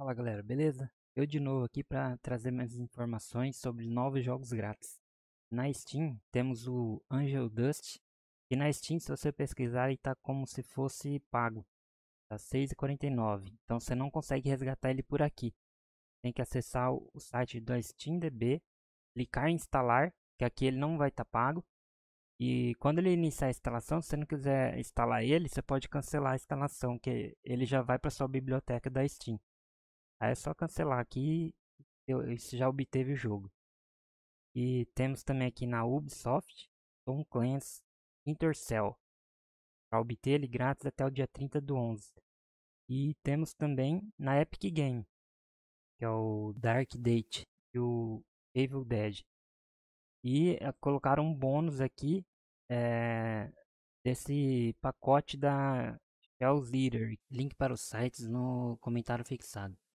Fala galera, beleza? Eu de novo aqui para trazer mais informações sobre novos jogos grátis. Na Steam temos o Angel Dust, que na Steam se você pesquisar ele está como se fosse pago, Está 6,49. Então você não consegue resgatar ele por aqui. Tem que acessar o site da SteamDB, clicar em instalar, que aqui ele não vai estar tá pago. E quando ele iniciar a instalação, se você não quiser instalar ele, você pode cancelar a instalação, que ele já vai para sua biblioteca da Steam. Aí é só cancelar aqui eu, já obteve o jogo. E temos também aqui na Ubisoft, Tom Clancy Intercell. Para obter ele grátis até o dia 30 do 11. E temos também na Epic Game, que é o Dark Date e o Evil Dead. E eh, colocaram um bônus aqui é, desse pacote da Shell Leader. Link para os sites no comentário fixado.